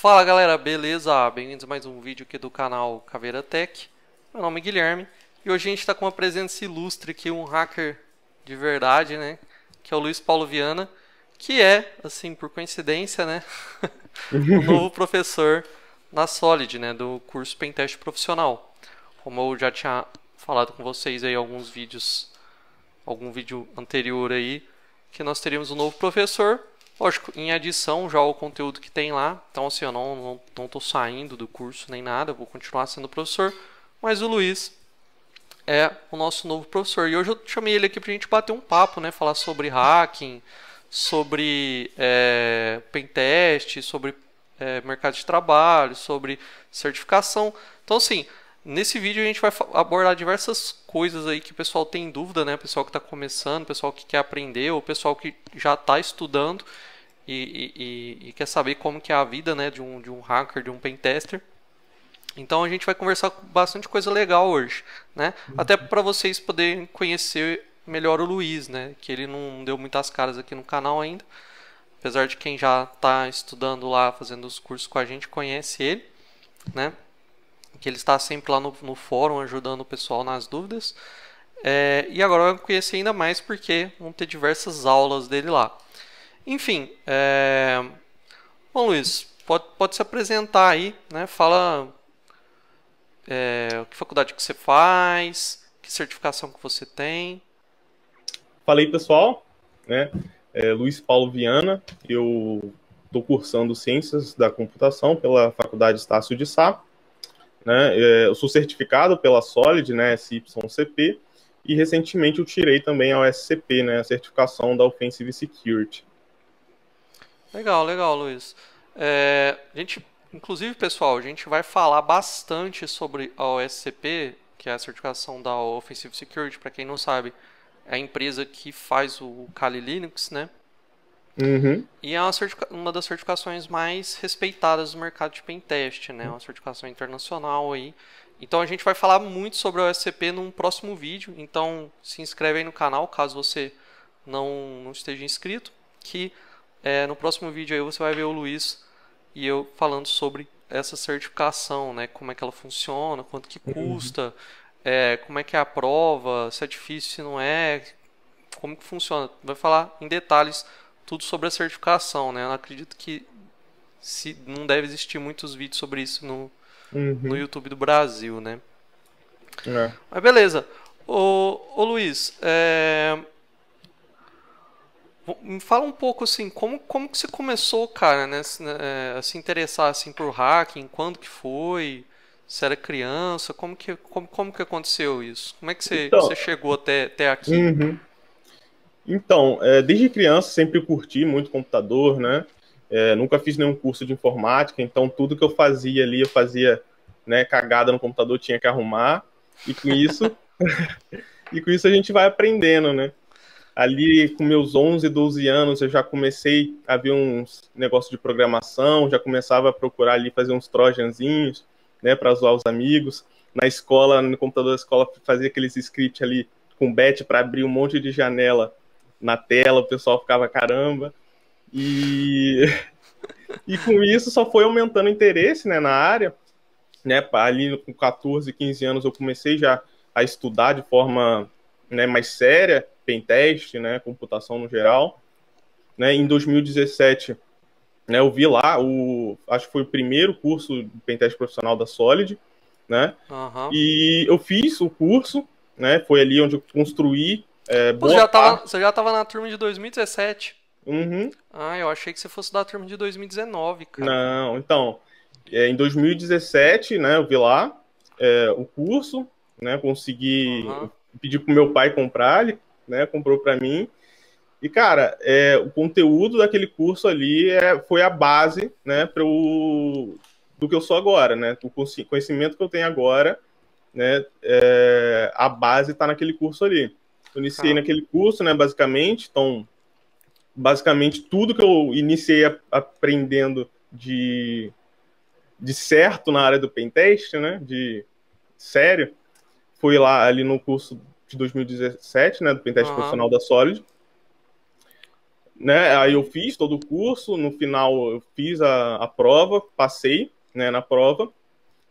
Fala galera, beleza? Bem-vindos a mais um vídeo aqui do canal Caveira Tech. Meu nome é Guilherme e hoje a gente está com uma presença ilustre aqui, um hacker de verdade, né? Que é o Luiz Paulo Viana, que é, assim, por coincidência, né? o novo professor na Solid, né? Do curso Pentest Profissional. Como eu já tinha falado com vocês aí alguns vídeos, algum vídeo anterior aí, que nós teríamos um novo professor Lógico, em adição já ao conteúdo que tem lá, então assim, eu não estou não, não tô saindo do curso nem nada, vou continuar sendo professor, mas o Luiz é o nosso novo professor. E hoje eu chamei ele aqui para a gente bater um papo, né, falar sobre hacking, sobre é, pentest, sobre é, mercado de trabalho, sobre certificação. Então assim, Nesse vídeo a gente vai abordar diversas coisas aí que o pessoal tem dúvida, né? O pessoal que está começando, o pessoal que quer aprender, ou o pessoal que já está estudando e, e, e, quer saber como que é a vida né, de, um, de um hacker, de um pentester. Então a gente vai conversar com bastante coisa legal hoje, né? Uhum. Até para vocês poderem conhecer melhor o Luiz, né? Que ele não deu muitas caras aqui no canal ainda. Apesar de quem já está estudando lá, fazendo os cursos com a gente, conhece ele, né? Que ele está sempre lá no, no fórum ajudando o pessoal nas dúvidas. É, e agora eu conheci ainda mais porque vão ter diversas aulas dele lá. Enfim, é... bom Luiz, pode, pode se apresentar aí, né? Fala é, que faculdade que você faz, que certificação que você tem. Falei pessoal, né? É Luiz Paulo Viana, eu estou cursando Ciências da Computação pela Faculdade Estácio de Sá. Né? É, eu sou certificado pela Solid, né, SYCP, e recentemente eu tirei também a OSCP, né, a certificação da Offensive Security. Legal, legal, Luiz. É, a gente, inclusive, pessoal, a gente vai falar bastante sobre a OSCP, que é a certificação da Offensive Security, para quem não sabe, é a empresa que faz o Kali Linux, né? Uhum. E é uma, uma, das certificações mais respeitadas do mercado de pentest, né? Uma certificação internacional aí. Então a gente vai falar muito sobre a OSCP num próximo vídeo. Então se inscreve aí no canal caso você não, não esteja inscrito. Que é, no próximo vídeo aí você vai ver o Luiz e eu falando sobre essa certificação, né? Como é que ela funciona, quanto que uhum. custa, uhum. é, como é que é a prova, se é difícil, se não é, como que funciona. Vai falar em detalhes tudo sobre a certificação, né? Eu acredito que se não deve existir muitos vídeos sobre isso no, uhum. no YouTube do Brasil, né? É. Mas beleza. Ô, ô Luiz, é, me fala um pouco assim, como, como que você começou, cara, né, é, a se interessar assim por hacking, quando que foi? Você era criança? Como que, como, como que aconteceu isso? Como é que você, então, você chegou até, até aqui? Uhum. Então, é, desde criança sempre curti muito computador, né? É, nunca fiz nenhum curso de informática, então tudo que eu fazia ali, eu fazia né, cagada no computador, tinha que arrumar. E com isso, e com isso a gente vai aprendendo, né? ali com meus 11, 12 anos, eu já comecei a ver uns negócios de programação, já começava a procurar ali fazer uns trojanzinhos, né, para zoar os amigos. Na escola, no computador da escola, fazia aqueles scripts ali com bet para abrir um monte de janela na tela, o pessoal ficava caramba. E e com isso só foi aumentando o interesse, né, na área, né, ali com 14, 15 anos eu comecei já a estudar de forma né, mais séria, pentest, né, computação no geral. Né, em 2017, né, eu vi lá, o, acho que foi o primeiro curso de pentest profissional da Solid, né, uhum. e eu fiz o curso, né, foi ali onde eu construí é, você, já tava, você, já tava, na turma de 2017? Uhum. Ah, eu achei que você fosse da turma de 2019, cara. Não, então, é, em 2017, né, eu vi lá é, o curso, né, consegui uhum pedi pro meu pai comprar, ele né, comprou para mim. E, cara, é, o conteúdo daquele curso ali é, foi a base né, pro, do que eu sou agora, né? O conhecimento que eu tenho agora, né? É, a base está naquele curso ali. Eu iniciei ah. naquele curso, né, basicamente. Então, basicamente, tudo que eu iniciei a, aprendendo de, de certo na área do pentest, né? De sério, fui lá ali no curso de 2017, né, do Pentest uhum. Profissional da Solid. Né, aí eu fiz todo o curso, no final eu fiz a, a prova, passei né, na prova,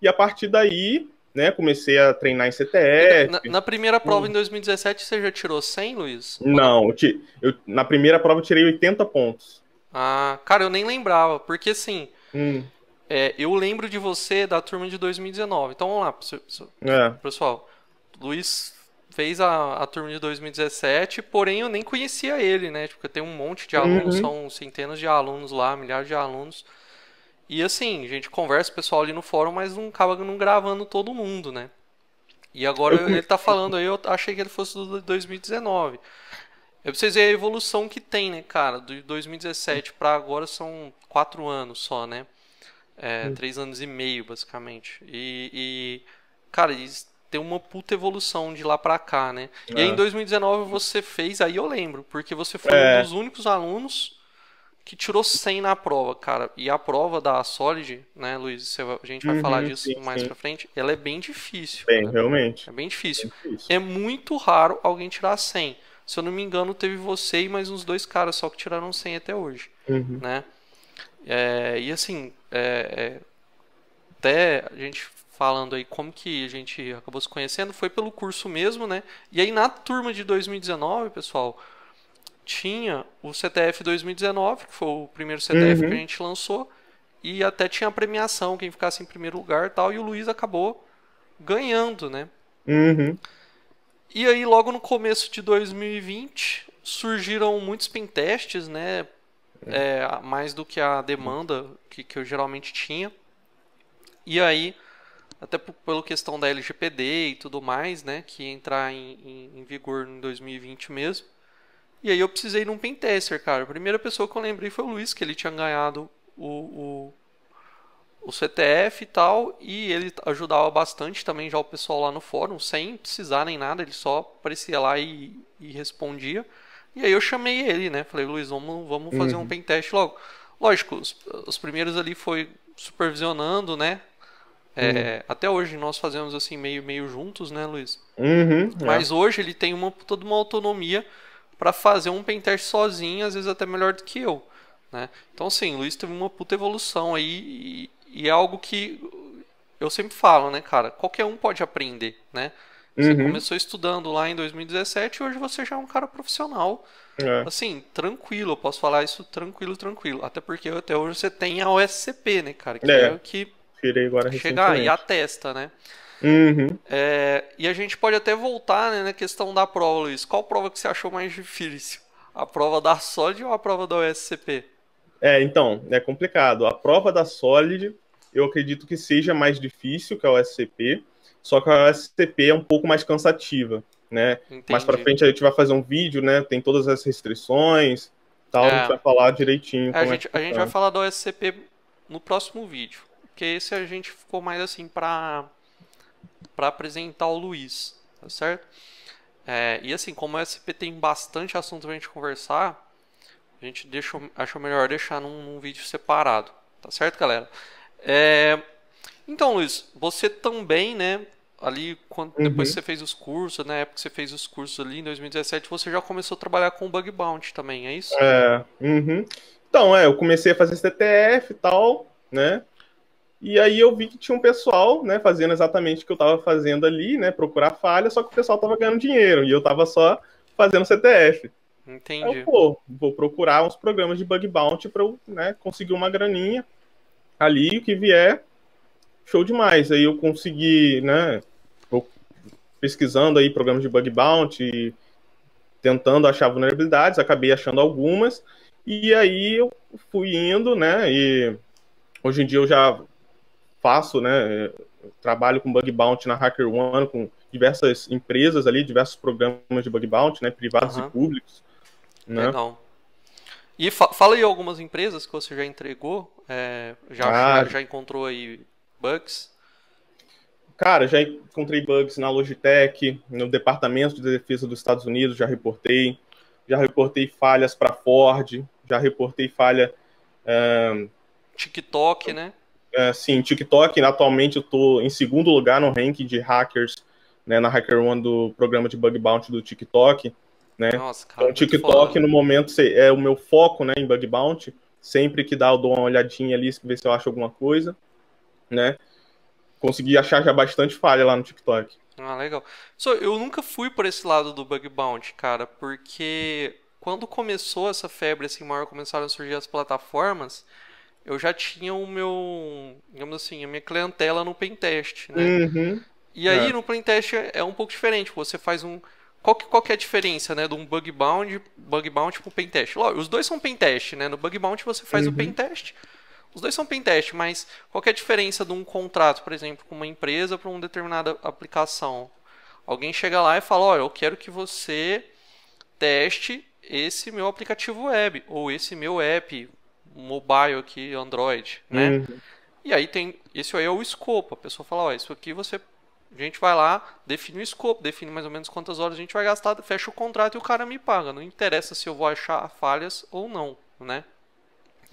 e a partir daí né, comecei a treinar em CTF. Então, na, na, primeira prova hum. em 2017 você já tirou 100, Luiz? Não, eu, eu, na primeira prova eu tirei 80 pontos. Ah, cara, eu nem lembrava, porque assim, hum. é, eu lembro de você da turma de 2019. Então vamos lá, pessoal. É. pessoal Luiz fez a, a turma de 2017, porém eu nem conhecia ele, né? Porque tipo, tem um monte de uhum. alunos, uhum. são centenas de alunos lá, milhares de alunos. E assim, a gente conversa o pessoal ali no fórum, mas não acaba não gravando todo mundo, né? E agora ele tá falando aí, eu achei que ele fosse do 2019. É pra vocês verem a evolução que tem, né, cara? Do 2017 para agora são quatro anos só, né? É, uhum. três anos e meio, basicamente. E, e cara, isso tem uma puta evolução de lá para cá, né? E aí é. em 2019 você fez, aí eu lembro, porque você foi é. um dos únicos alunos que tirou 100 na prova, cara. E a prova da Solid, né, Luiz? A gente vai uhum, falar disso sim, mais sim. pra frente. Ela é bem difícil. Bem, né? realmente. É bem difícil. bem difícil. É muito raro alguém tirar 100. Se eu não me engano, teve você e mais uns dois caras só que tiraram 100 até hoje, uhum. né? É, e assim, é, é até a gente falando aí como que a gente acabou se conhecendo, foi pelo curso mesmo, né? E aí na turma de 2019, pessoal, tinha o CTF 2019, que foi o primeiro CTF uhum. que a gente lançou, e até tinha a premiação, quem ficasse em primeiro lugar e tal, e o Luiz acabou ganhando, né? Uhum. E aí logo no começo de 2020 surgiram muitos pentestes, né? É, mais do que a demanda que, que eu geralmente tinha. E aí até pela questão da LGPD e tudo mais, né, que entrar em, em, em, vigor em 2020 mesmo. E aí eu precisei de um pentester, cara. A primeira pessoa que eu lembrei foi o Luiz, que ele tinha ganhado o, o, o CTF e tal, e ele ajudava bastante também já o pessoal lá no fórum, sem precisar nem nada, ele só aparecia lá e, e respondia. E aí eu chamei ele, né, falei, Luiz, vamos, vamos fazer uhum. um pentest logo. Lógico, os, os primeiros ali foi supervisionando, né, é, uhum. Até hoje nós fazemos assim meio meio juntos, né, Luiz? Uhum, é. Mas é. hoje ele tem uma, toda uma autonomia para fazer um pentest sozinho, às vezes até melhor do que eu, né? Então assim, Luiz teve uma puta evolução aí e, e é algo que eu sempre falo, né, cara? Qualquer um pode aprender, né? Você uhum. começou estudando lá em 2017 e hoje você já é um cara profissional. É. Assim, tranquilo, eu posso falar isso tranquilo, tranquilo. Até porque até hoje você tem a OSCP, né, cara? Que é, é o que tirei agora Chegar ah, e atesta, né? Uhum. É, e a gente pode até voltar né, na questão da prova, Luiz. Qual prova que você achou mais difícil? A prova da Solid ou a prova da OSCP? É, então, é complicado. A prova da Solid, eu acredito que seja mais difícil que a OSCP, só que a OSCP é um pouco mais cansativa, né? Entendi. Mais para frente a gente vai fazer um vídeo, né? Tem todas as restrições, tal, é. a gente vai falar direitinho. É, é a, gente, é a gente vai falar da OSCP no próximo vídeo. Porque esse a gente ficou mais assim para para apresentar o Luiz, tá certo? É, e assim, como o SP tem bastante assunto pra gente conversar, a gente deixa, achou melhor deixar num, num, vídeo separado, tá certo, galera? É, então, Luiz, você também, né, ali, quando, uhum. depois que você fez os cursos, na né, época que você fez os cursos ali, em 2017, você já começou a trabalhar com bug bounty também, é isso? É, uhum. Então, é, eu comecei a fazer CTF e tal, né, e aí eu vi que tinha um pessoal, né, fazendo exatamente o que eu estava fazendo ali, né, procurar falha, só que o pessoal estava ganhando dinheiro e eu estava só fazendo CTF. Entendi. Aí eu, pô, vou procurar uns programas de bug bounty para eu, né, conseguir uma graninha ali, o que vier, show demais. Aí eu consegui, né, pesquisando aí programas de bug bounty, tentando achar vulnerabilidades, acabei achando algumas, e aí eu fui indo, né, e hoje em dia eu já faço, né? Trabalho com bug bounty na HackerOne, com diversas empresas ali, diversos programas de bug bounty, né? Privados uhum. e públicos. Né? Legal. E fa fala aí algumas empresas que você já entregou, é, já, ah, já encontrou aí bugs? Cara, já encontrei bugs na Logitech, no Departamento de Defesa dos Estados Unidos, já reportei. Já reportei falhas para Ford, já reportei falha. Um... Eh, TikTok, né? É, sim, TikTok, atualmente eu estou em segundo lugar no ranking de hackers, né, na Hacker One do programa de bug bounty do TikTok, né? Nossa, cara, então, TikTok no momento é o meu foco, né, em bug bounty. Sempre que dá eu dou uma olhadinha ali, ver se eu acho alguma coisa, né? Consegui achar já bastante falha lá no TikTok. Ah, legal. So, eu nunca fui por esse lado do bug bounty, cara, porque quando começou essa febre assim maior, começaram a surgir as plataformas, eu já tinha o meu, digamos assim, a minha clientela no pentest, né? Uhum. E aí é. no pentest é, é um pouco diferente, você faz um qual que, qual que é a diferença, né, de um bug bound, bug bounty pro pentest? Ó, os dois são pentest, né? No bug bounty você faz uhum. o pentest. Os dois são pentest, mas qual que é a diferença de um contrato, por exemplo, com uma empresa para uma determinada aplicação? Alguém chega lá e fala: "Ó, eu quero que você teste esse meu aplicativo web ou esse meu app, mobile aqui, Android, né? Uhum. E aí tem, esse aí é o escopo, a pessoa fala, ó, isso aqui você, a gente vai lá, define o escopo, define mais ou menos quantas horas a gente vai gastar, fecha o contrato e o cara me paga, não interessa se eu vou achar falhas ou não, né?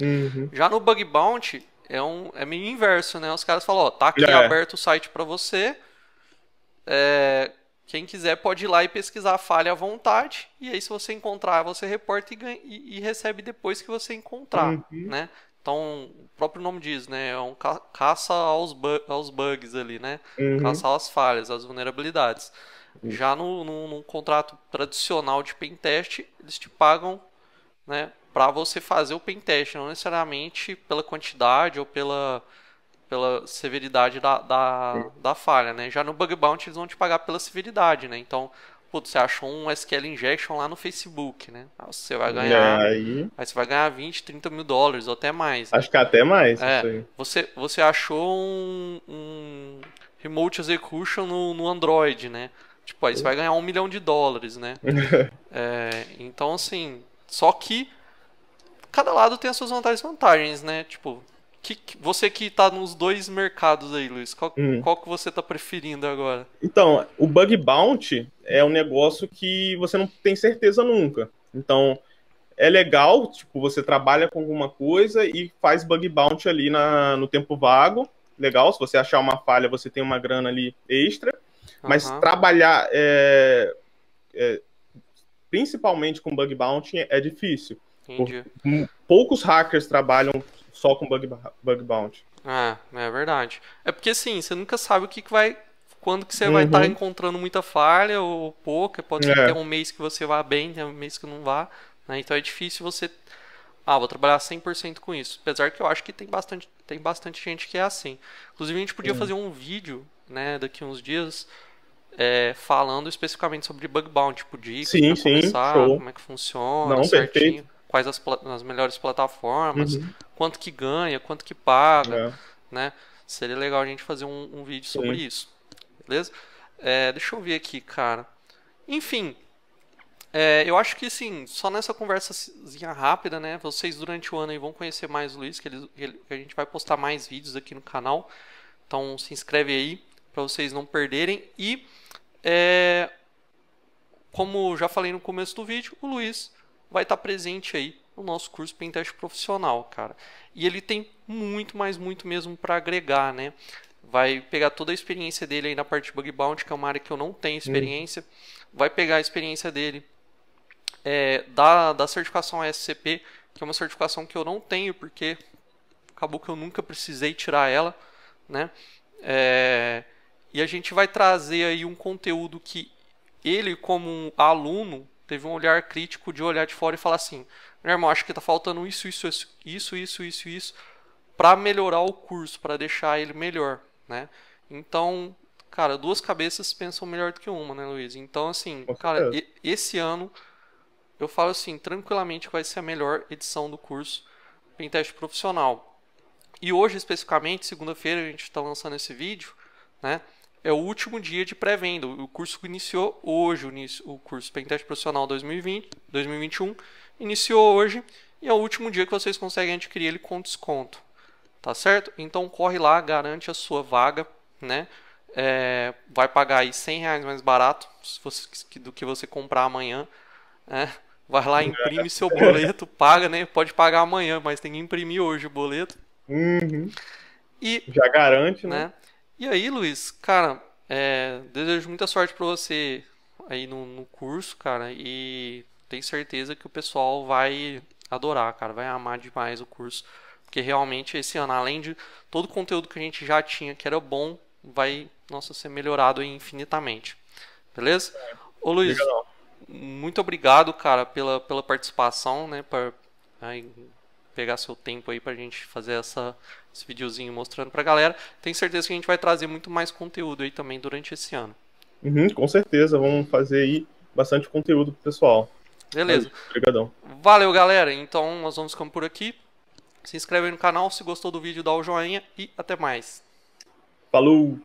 Uhum. Já no bug bounty é um é meio inverso, né? Os caras falam, ó, tá aqui é. aberto o site para você, é, quem quiser pode ir lá e pesquisar a falha à vontade, e aí se você encontrar, você reporta e, ganha, e, e recebe depois que você encontrar, uhum. né? Então, o próprio nome diz, né? É um ca caça aos, bu aos, bugs ali, né? Uhum. Caça às falhas, às vulnerabilidades. Uhum. Já no, no, num contrato tradicional de pen test eles te pagam, né? Para você fazer o pen test, não necessariamente pela quantidade ou pela pela severidade da, da, da, falha, né? Já no bug bounty eles vão te pagar pela severidade, né? Então, putz, você achou um SQL injection lá no Facebook, né? Você vai ganhar. Aí... aí... você vai ganhar 20, 30 mil dólares ou até mais. Né? Acho que é até mais. É, você, você achou um, um remote execution no, no Android, né? Tipo, aí você vai ganhar um milhão de dólares, né? é, então, assim, só que cada lado tem as suas vantagens e vantagens, né? Tipo, que, você que está nos dois mercados aí, Luiz, qual, hum. qual que você está preferindo agora? Então, o bug bounty é um negócio que você não tem certeza nunca. Então, é legal, tipo, você trabalha com alguma coisa e faz bug bounty ali na, no tempo vago. Legal, se você achar uma falha, você tem uma grana ali extra. Uhum. Mas trabalhar é, é, principalmente com bug bounty é difícil. Entendi. Hum, poucos hackers trabalham só com bug, bug bounty. É, é verdade. É porque assim, você nunca sabe o que, que vai. Quando que você tá uhum. vai estar tá encontrando muita falha ou pouca. Pode ser é. ter um mês que você vá bem, tem um mês que não vá. Né? Então é difícil você. Ah, vou trabalhar 100% com isso. Apesar que eu acho que tem bastante, tem bastante gente que é assim. Inclusive, a gente podia uhum. fazer um vídeo, né, daqui uns dias, é, falando especificamente sobre bug bounty, tipo, dicas sim, sim começar, como é que funciona, Não, certinho, perfeito. quais as, as melhores plataformas. Uhum quanto que ganha, quanto que paga, é. né? Seria legal a gente fazer um, um vídeo sobre Sim. isso, beleza? É, deixa eu ver aqui, cara. Enfim, é, eu acho que sim, só nessa conversazinha rápida, né? Vocês durante o ano aí vão conhecer mais o Luiz, que, ele, a gente vai postar mais vídeos aqui no canal. Então se inscreve aí para vocês não perderem. E é, como já falei no começo do vídeo, o Luiz vai estar tá presente aí o nosso curso Pentest Profissional, cara. E ele tem muito, mas muito mesmo para agregar, né? Vai pegar toda a experiência dele aí na parte de bug bounty, que é uma área que eu não tenho experiência. Vai pegar a experiência dele é, da, da certificação SCP, que é uma certificação que eu não tenho, porque acabou que eu nunca precisei tirar ela, né? É, e a gente vai trazer aí um conteúdo que ele, como um aluno, teve um olhar crítico de olhar de fora e falar assim: meu irmão, acho que tá faltando isso, isso, isso, isso, isso, isso, isso para melhorar o curso, para deixar ele melhor, né? Então, cara, duas cabeças pensam melhor do que uma, né, Luiz? Então, assim, cara, esse ano eu falo assim, tranquilamente vai ser a melhor edição do curso penteste profissional. E hoje, especificamente, segunda-feira, a gente está lançando esse vídeo, né? É o último dia de pré-venda. O curso iniciou hoje, o curso Pentest Profissional 2020, 2021. Iniciou hoje e é o último dia que vocês conseguem adquirir ele com desconto, tá certo? Então corre lá, garante a sua vaga, né? É, vai pagar aí 100 reais mais barato você, do que você comprar amanhã, né? Vai lá, imprime seu boleto, paga, né? Pode pagar amanhã, mas tem que imprimir hoje o boleto. Uhum. E, Já garante, né? né? E aí, Luiz, cara, é, desejo muita sorte para você aí no, no curso, cara, e tenho certeza que o pessoal vai adorar, cara, vai amar demais o curso, porque realmente esse ano, além de todo o conteúdo que a gente já tinha, que era bom, vai, nossa, ser melhorado infinitamente. Beleza? Ô Luiz, legal. muito obrigado, cara, pela, pela participação, né, pra, aí, pegar seu tempo aí pra gente fazer essa, esse videozinho mostrando pra galera. Tenho certeza que a gente vai trazer muito mais conteúdo aí também durante esse ano. Uhum, com certeza, vamos fazer aí bastante conteúdo pro pessoal. Beleza. Obrigadão. Valeu, galera. Então nós vamos ficando por aqui. Se inscreve aí no canal, se gostou do vídeo, dá o joinha e até mais. Falou!